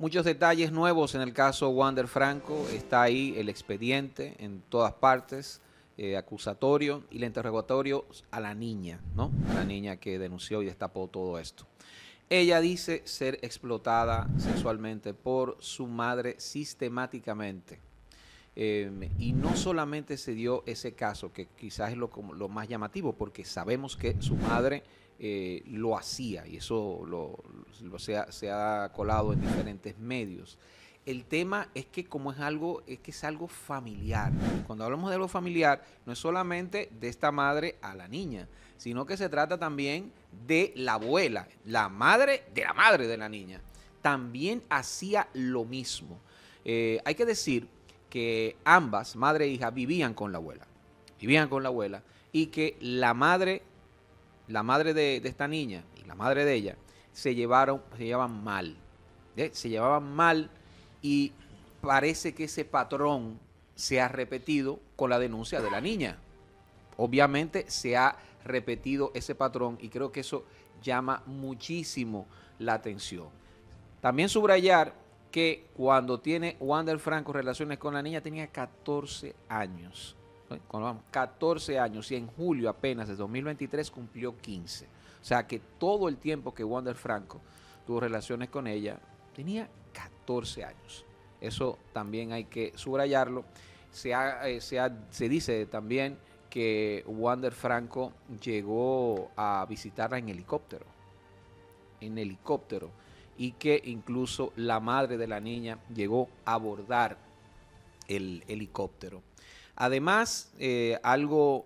Muchos detalles nuevos en el caso Wander Franco. Está ahí el expediente en todas partes, eh, acusatorio y el interrogatorio a la niña, ¿no? la niña que denunció y destapó todo esto. Ella dice ser explotada sexualmente por su madre sistemáticamente. Em, y no solamente se dio ese caso, que quizás es lo, lo más llamativo, porque sabemos que su madre eh, lo hacía y eso lo, se, ha, colado en diferentes medios. El tema es que como es algo, es que es algo familiar. Cuando hablamos de algo familiar, no es solamente de esta madre a la niña, sino que se trata también de la abuela, la madre de la madre de la niña. También hacía lo mismo. Eh, hay que decir que ambas, madre e hija, vivían con la abuela. Vivían con la abuela y que la madre la madre de, esta niña y la madre de ella se llevaron, se llevaban mal. ¿eh? Se llevaban mal y parece que ese patrón se ha repetido con la denuncia de la niña. Obviamente se ha repetido ese patrón y creo que eso llama muchísimo la atención. También subrayar que cuando tiene Wander Franco relaciones con la niña tenía 14 años vamos, 14 años y en julio apenas de 2023 cumplió 15. O sea que todo el tiempo que Wander Franco tuvo relaciones con ella, tenía 14 años. Eso también hay que subrayarlo. Se, eh, se, se dice también que Wander Franco llegó a visitarla en helicóptero. En helicóptero. Y que incluso la madre de la niña llegó a abordar el helicóptero. Además, eh, algo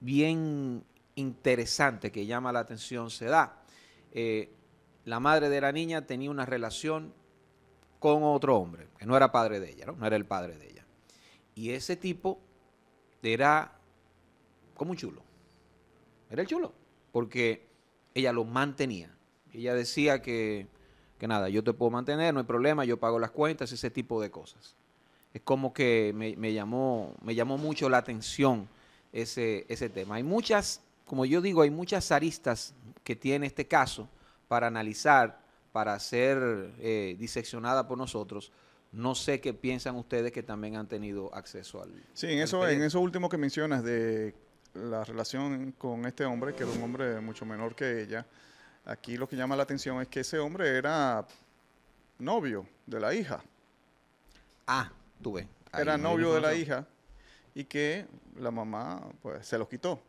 bien interesante que llama la atención se da. Eh, la madre de la niña tenía una relación con otro hombre, que no era padre de ella, ¿no? era el padre de ella. Y ese tipo era como un chulo. Era el chulo, porque ella lo mantenía. Ella decía que, que nada, yo te puedo mantener, no hay problema, yo pago las cuentas, ese tipo de cosas es como que me, llamó, me llamó mucho la atención ese, ese tema. Hay muchas, como yo digo, hay muchas aristas que tiene este caso para analizar, para ser eh, diseccionada por nosotros. No sé qué piensan ustedes que también han tenido acceso al... Sí, en eso, en eso último que mencionas de la relación con este hombre, que era un hombre mucho menor que ella, aquí lo que llama la atención es que ese hombre era novio de la hija. Ah, era novio de la hija y que la mamá pues se los quitó.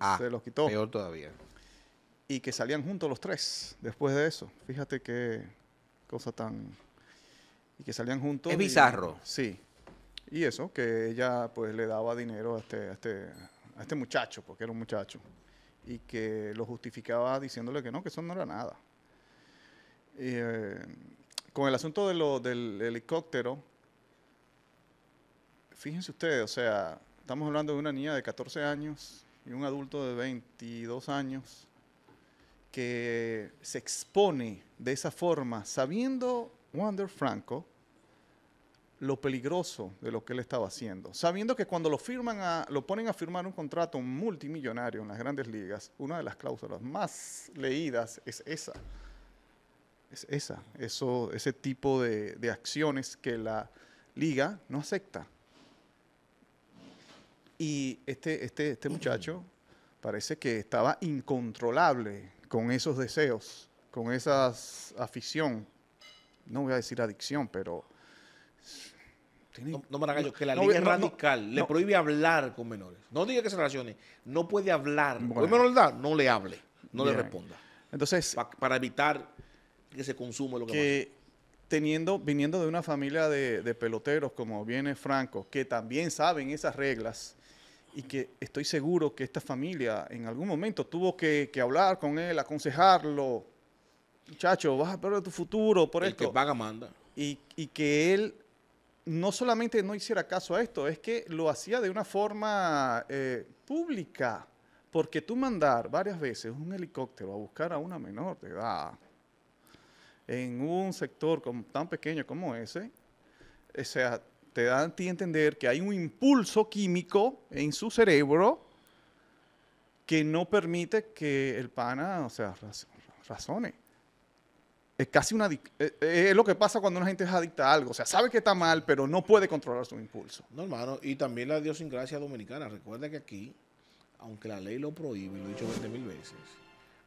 Ah, se los quitó. Peor todavía. Y que salían juntos los tres después de eso. Fíjate qué cosa tan... Y que salían juntos. Es bizarro. Sí. Y eso, que ella pues le daba dinero este, a este, a este, muchacho, porque era un muchacho. Y que lo justificaba diciéndole que no, que eso no era nada. Y, eh, con el asunto de lo, del helicóptero, fíjense ustedes, o sea, estamos hablando de una niña de 14 años y un adulto de 22 años que se expone de esa forma, sabiendo Wander Franco lo peligroso de lo que él estaba haciendo, sabiendo que cuando lo firman lo ponen a firmar un contrato multimillonario en las grandes ligas, una de las cláusulas más leídas es esa, es esa, eso, ese tipo de acciones que la liga no acepta. Y este, este, este muchacho parece que estaba incontrolable con esos deseos, con esa afición. No voy a decir adicción, pero... Tiene, no, que la ley es radical, le prohíbe hablar con menores. No diga que se relacione, no puede hablar. con menores no le hable, no le responda. Entonces... para evitar que se consuma lo que, que Teniendo, viniendo de una familia de, de, peloteros como viene Franco, que también saben esas reglas, y que estoy seguro que esta familia en algún momento tuvo que, hablar con él, aconsejarlo. Muchacho, vas a perder tu futuro por el esto. que paga manda. Y, y, que él no solamente no hiciera caso a esto, es que lo hacía de una forma eh, pública. Porque tú mandar varias veces un helicóptero a buscar a una menor de edad en un sector tan pequeño como ese, o eh, sea, te dan a ti entender que hay un impulso químico en su cerebro que no permite que el pana, o sea, razone. Es casi una. Eh, eh, es lo que pasa cuando una gente es adicta a algo. O sea, sabe que está mal, pero no puede controlar su impulso. No, hermano. Y también la gracia dominicana. Recuerda que aquí, aunque la ley lo prohíbe, lo he dicho 20 mil veces,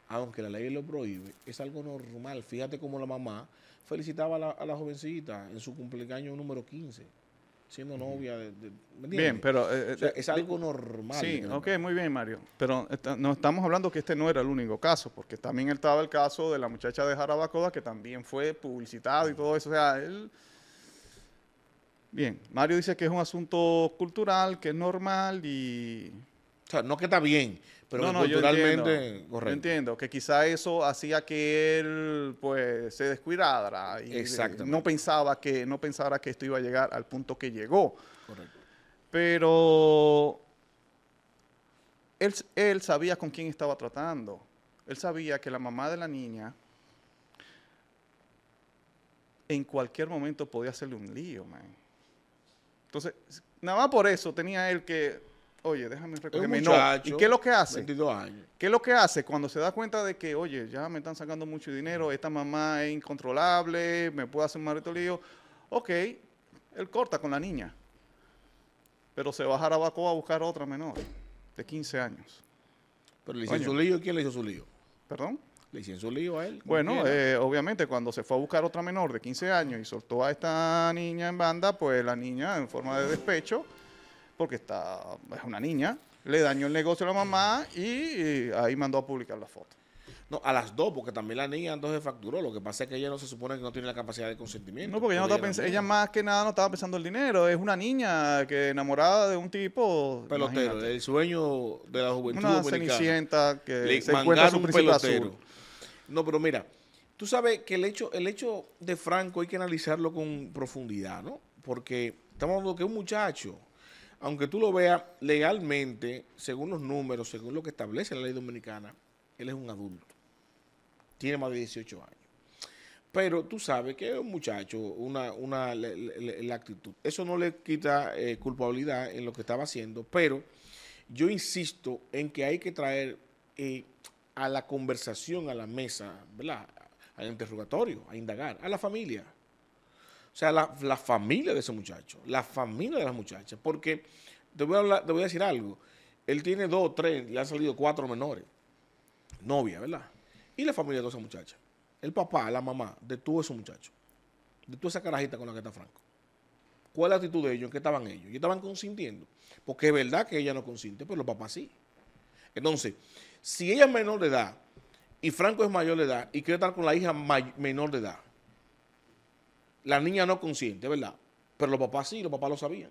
aunque la ley lo prohíbe, es algo normal. Fíjate cómo la mamá felicitaba a la jovencita en su cumpleaños número 15 siendo novia. De, bien, pero... Eh, eh, eh, es algo normal. Sí, ok, muy bien, Mario. Pero no estamos hablando que este no era el único caso, porque también estaba el caso de la muchacha de Jarabacoda, que también fue publicitado y todo eso. O sea, él... Bien, Mario dice que es un asunto cultural, que es normal y sea, no que está bien, pero culturalmente entiendo, correcto. Yo entiendo que quizá eso hacía que él pues se descuidara y no pensaba que no pensara que esto iba a llegar al punto que llegó. Correcto. Pero él, él sabía con quién estaba tratando. Él sabía que la mamá de la niña en cualquier momento podía hacerle un lío, man. Entonces, nada más por eso tenía él que oye, déjame recogerme. ¿Y qué es lo que hace? 22 años. ¿Qué es lo que hace cuando se da cuenta de que, oye, ya me están sacando mucho dinero, esta mamá es incontrolable, me puede hacer un maldito lío? Ok, él corta con la niña. Pero se va a Jarabacoa a buscar otra menor de 15 años. ¿Pero le hizo su lío? ¿Quién le hizo su lío? ¿Perdón? ¿Le hicieron su lío a él? Bueno, eh, obviamente cuando se fue a buscar otra menor de 15 años y soltó a esta niña en banda, pues la niña en forma de despecho porque está, es una niña, le dañó el negocio a la mamá y, ahí mandó a publicar la foto. No, a las dos, porque también la niña entonces facturó. Lo que pasa es que ella no se supone que no tiene la capacidad de consentimiento. No, porque ella, más que nada no estaba pensando el dinero. Es una niña que enamorada de un tipo. Pelotero, el sueño de la juventud. Una cenicienta que se encuentra su No, pero mira, tú sabes que el hecho, el hecho de Franco hay que analizarlo con profundidad, ¿no? Porque estamos hablando que un muchacho aunque tú lo veas legalmente, según los números, según lo que establece la ley dominicana, él es un adulto. Tiene más de 18 años. Pero tú sabes que es un muchacho, una, la, actitud. Eso no le quita eh, culpabilidad en lo que estaba haciendo, pero yo insisto en que hay que traer eh, a la conversación, a la mesa, ¿verdad? al interrogatorio, a indagar, a la familia. O sea, la, familia de ese muchacho, la familia de las muchachas. Porque te voy, a te voy a decir algo. Él tiene dos, tres, le han salido cuatro menores. Novia, ¿verdad? Y la familia de esa muchacha. El papá, la mamá, detuvo a ese muchacho. de a esa carajita con la que está Franco. ¿Cuál es la actitud de ellos? ¿En qué estaban ellos? ¿Y estaban consintiendo? Porque es verdad que ella no consiente, pero los papás sí. Entonces, si ella es menor de edad y Franco es mayor de edad y quiere estar con la hija menor de edad, la niña no consciente, ¿verdad? Pero los papás sí, los papás lo sabían.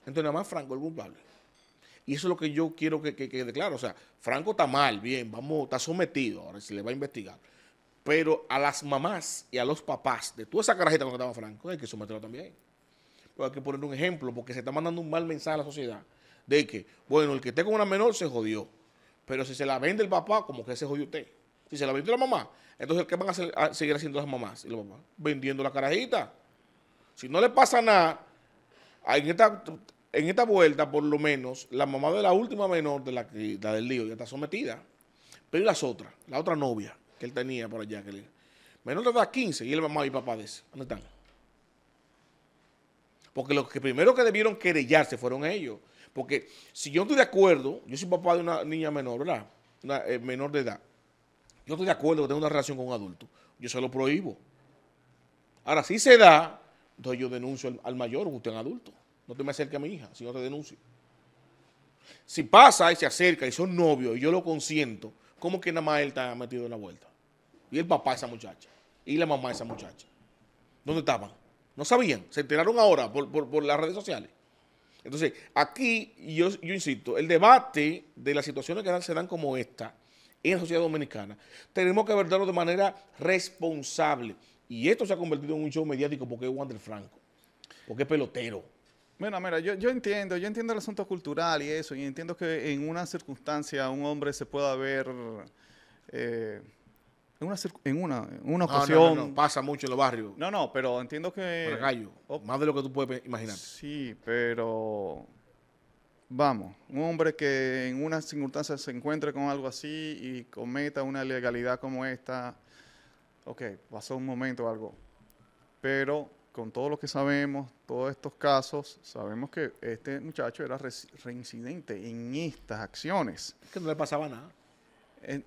Entonces, nada más Franco es culpable. Y eso es lo que yo quiero que, que, que O sea, Franco está mal, bien, vamos, está sometido, ahora se le va a investigar. Pero a las mamás y a los papás de toda esa carajita con que estaba Franco, hay que someterlo también. Pero hay que poner un ejemplo, porque se está mandando un mal mensaje a la sociedad de que, bueno, el que esté con una menor se jodió. Pero si se la vende el papá, como que se jodió usted. Si se la vende la mamá, entonces ¿qué van a, a seguir haciendo las mamás y los papás? Vendiendo la carajita. Si no le pasa nada, en esta, vuelta, por lo menos, la mamá de la última menor de la, del lío ya está sometida. Pero las otras, la otra novia que él tenía por allá, que menor de las 15, y el mamá y papá de ese. ¿Dónde están? Porque los que primero que debieron querellarse fueron ellos. Porque si yo estoy de acuerdo, yo soy papá de una niña menor, ¿verdad? Eh, menor de edad. Yo estoy de acuerdo que tengo una relación con un adulto. Yo se lo prohíbo. Ahora, si se da, entonces yo denuncio al, mayor, usted es adulto. No te me acerques a mi hija, si no te denuncio. Si pasa y se acerca y son novios y yo lo consiento, ¿cómo que nada más él está metido en la vuelta? Y el papá de esa muchacha. Y la mamá de esa muchacha. ¿Dónde estaban? No sabían. Se enteraron ahora por, por, por las redes sociales. Entonces, aquí yo, yo, insisto, el debate de las situaciones que se dan como esta en la sociedad dominicana, tenemos que abordarlo de manera responsable. Y esto se ha convertido en un show mediático porque es Wander Franco, porque es pelotero. Bueno, mira, yo, entiendo, yo entiendo el asunto cultural y eso, y entiendo que en una circunstancia un hombre se pueda ver... Eh, en una, en en una ocasión. Pasa mucho en los barrios. No, no, pero entiendo que. gallo, oh. más de lo que tú puedes imaginar. Sí, pero. Vamos, un hombre que en una circunstancia se encuentre con algo así y cometa una ilegalidad como esta, ok, pasó un momento o algo. Pero con todo lo que sabemos, todos estos casos, sabemos que este muchacho era reincidente en estas acciones. Que no le pasaba nada.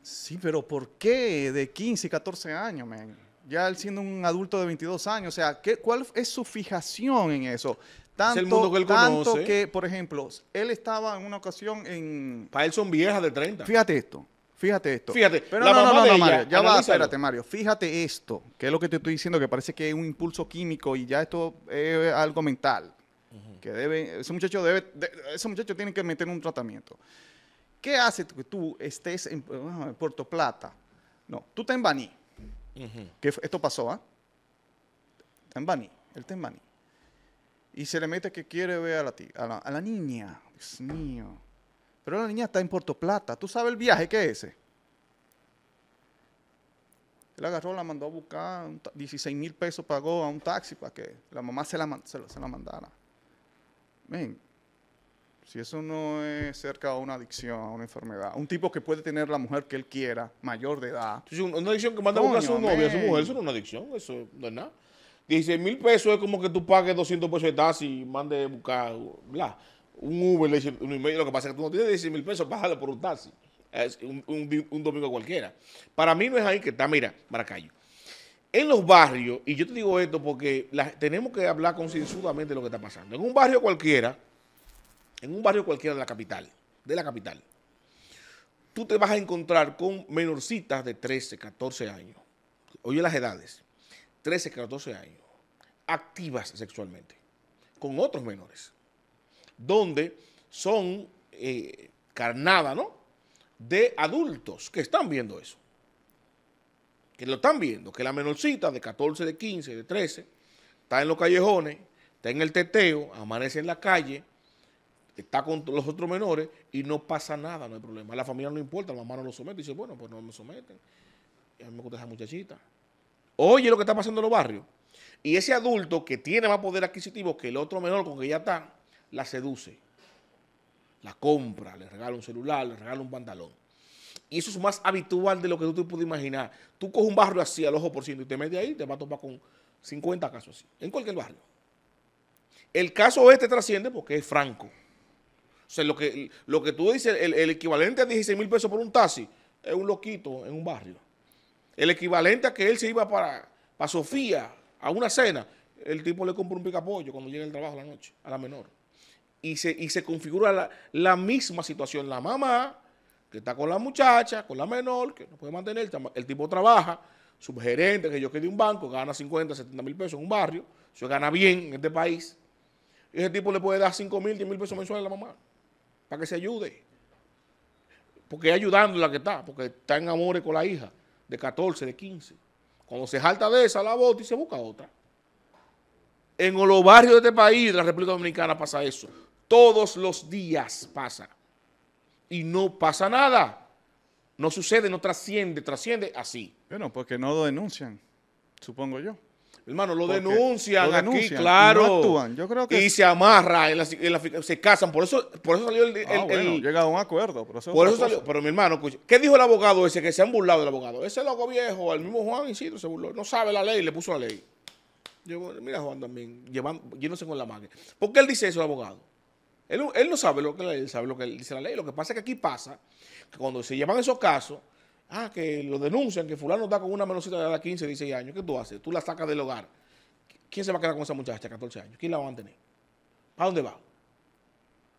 sí, pero ¿por qué de 15, 14 años, man? Ya él siendo un adulto de 22 años, o sea, ¿qué, ¿cuál es su fijación en eso? Tanto, el mundo que él que, por ejemplo, él estaba en una ocasión en... Para él son viejas de 30. Fíjate esto. Fíjate esto. Fíjate. Pero no, no, no, Mario. ya va, espérate, Mario. Fíjate esto, qué es lo que te estoy diciendo, que parece que es un impulso químico y ya esto es algo mental. Que debe, ese muchacho debe, ese muchacho tiene que meter un tratamiento. ¿Qué hace que tú estés en, Puerto Plata? No, tú te en Baní. esto pasó, ¿ah? ¿eh? en Baní, él está en Y se le mete que quiere ver a la, a la niña. Dios mío. Pero la niña está en Puerto Plata. ¿Tú sabes el viaje que es ese? Él agarró, la mandó a buscar, 16 mil pesos pagó a un taxi para que la mamá se la, se la, mandara. Men, si eso no es cerca a una adicción, a una enfermedad, un tipo que puede tener la mujer que él quiera, mayor de edad. Es una adicción que manda a buscar a su novia, a su mujer, eso no es una adicción, eso no es nada. 16 mil pesos es como que tú pagues 200 pesos de taxi y mande a buscar, bla un Uber lo que pasa es que tú no tienes 16 mil pesos, bájale por un taxi. un, domingo cualquiera. Para mí no es ahí que está, mira, Maracayo. En los barrios, y yo te digo esto porque tenemos que hablar concienzudamente de lo que está pasando. En un barrio cualquiera, en un barrio cualquiera de la capital, de la capital, tú te vas a encontrar con menorcitas de 13, 14 años. Oye las edades. 13, 14 años. Activas sexualmente. Con otros menores donde son carnadas, eh, carnada, ¿no? De adultos que están viendo eso. Que lo están viendo, que la menorcita de 14, de 15, de 13, está en los callejones, está en el teteo, amanece en la calle, está con los otros menores y no pasa nada, no hay problema. A la familia no importa, la mamá no lo somete. Dice, bueno, pues no me someten. Y a mí me gusta esa muchachita. Oye lo que está pasando en los barrios. Y ese adulto que tiene más poder adquisitivo que el otro menor con que ya está, la seduce. La compra, le regala un celular, le regala un pantalón. Y eso es más habitual de lo que tú te puedes imaginar. Tú coges un barrio así al ojo por ciento y te metes ahí, te vas a topar con 50 casos así, en cualquier barrio. El caso este trasciende porque es franco. O sea, lo que, lo que tú dices, el, equivalente a 16 mil pesos por un taxi, es un loquito en un barrio. El equivalente a que él se iba para, para Sofía a una cena, el tipo le compra un picapollo cuando llega el trabajo a la noche, a la menor y se, configura la, misma situación. La mamá, que está con la muchacha, con la menor, que no puede mantener, el tipo trabaja, subgerente, que yo quede en un banco, gana 50, 70 mil pesos en un barrio, se gana bien en este país. Y ese tipo le puede dar 5 mil, 10 mil pesos mensuales a la mamá, para que se ayude. Porque ayudando la que está, porque está en amores con la hija, de 14, de 15. Cuando se salta de esa, la bota y se busca otra. En los barrios de este país, de la República Dominicana, pasa eso. Todos los días pasa. Y no pasa nada. No sucede, no trasciende, trasciende así. Bueno, porque no lo denuncian, supongo yo. Hermano, lo denuncian, aquí, claro. Y actúan. Yo creo que... Y se amarra, se casan. Por eso, por salió el... el, ah, a un acuerdo. Por eso, por eso salió... Pero mi hermano, ¿qué dijo el abogado ese? Que se han burlado del abogado. Ese loco viejo, el mismo Juan Isidro se burló. No sabe la ley, le puso la ley. mira Juan también, llevan, con la madre. ¿Por qué él dice eso, el abogado? Él, no sabe lo que dice la ley. Lo que pasa es que aquí pasa que cuando se llevan esos casos, ah, que lo denuncian, que fulano da con una menorcita de edad 15, 16 años, ¿qué tú haces? Tú la sacas del hogar. ¿Quién se va a quedar con esa muchacha de 14 años? ¿Quién la va a mantener? ¿A dónde va?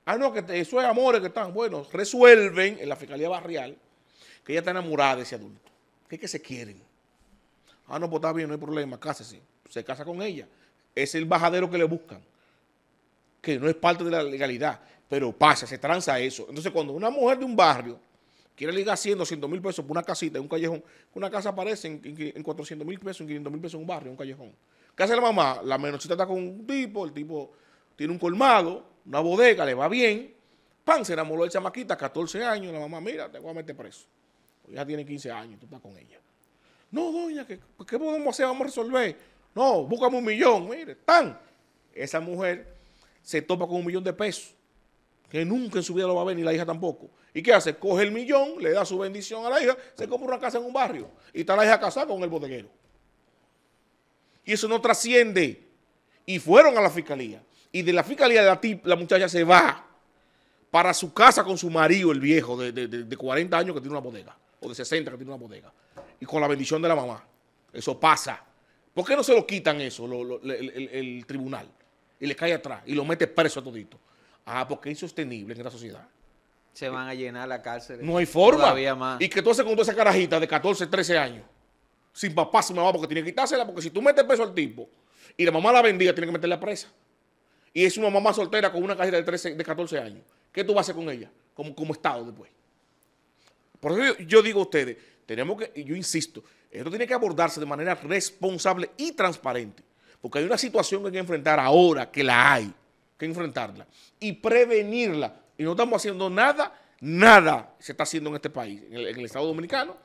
Ah, no, que esos amores que están. Bueno, resuelven en la Fiscalía Barrial que ella está enamorada de ese adulto. Que es que se quieren. Ah, no, pues está bien, no hay problema, cásese. Se casa con ella. Es el bajadero que le buscan que no es parte de la legalidad, pero pasa, se tranza eso. Entonces, cuando una mujer de un barrio quiere ligar 100, mil pesos por una casita, en un callejón, una casa aparece en, 400 mil pesos, en 500 mil pesos en un barrio, en un callejón. ¿Qué hace la mamá? La menorcita está con un tipo, el tipo tiene un colmado, una bodega, le va bien. Pan, se enamoró de chamaquita, 14 años, la mamá, mira, te voy a meter preso. Pues ya tiene 15 años, tú estás con ella. No, doña, ¿qué, qué podemos hacer? Vamos a resolver. No, búscame un millón, mire, tan. Esa mujer se topa con un millón de pesos, que nunca en su vida lo va a ver, ni la hija tampoco. ¿Y qué hace? Coge el millón, le da su bendición a la hija, se compra una casa en un barrio y está la hija casada con el bodeguero. Y eso no trasciende. Y fueron a la fiscalía. Y de la fiscalía de la, tip, la muchacha se va para su casa con su marido, el viejo, de, 40 años que tiene una bodega, o de 60 que tiene una bodega, y con la bendición de la mamá. Eso pasa. ¿Por qué no se lo quitan eso, el tribunal? y le cae atrás y lo mete preso a todito. Ah, porque es insostenible en esta sociedad. Se van a llenar la cárcel. No hay forma. Y que tú haces con toda esa carajita de 14, 13 años, sin papá, sin mamá, porque tiene que quitársela, porque si tú metes preso al tipo y la mamá la bendiga, tiene que meterla a presa. Y es una mamá soltera con una carajita de, 13, de 14 años. ¿Qué tú vas a hacer con ella? Como, como Estado después. Por eso yo, digo a ustedes, tenemos que, y yo insisto, esto tiene que abordarse de manera responsable y transparente porque hay una situación que hay que enfrentar ahora que la hay, que enfrentarla y prevenirla. Y no estamos haciendo nada, nada se está haciendo en este país, en el, Estado Dominicano,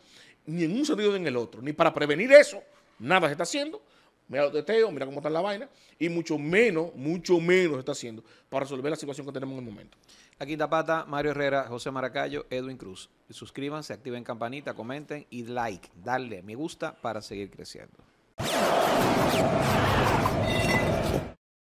ni en un sentido ni en el otro, ni para prevenir eso, nada se está haciendo. Mira los Teo, mira cómo está la vaina, y mucho menos, mucho menos se está haciendo para resolver la situación que tenemos en el momento. La Quinta Pata, Mario Herrera, José Maracayo, Edwin Cruz. Suscríbanse, activen campanita, comenten y like, darle me gusta para seguir creciendo. ああ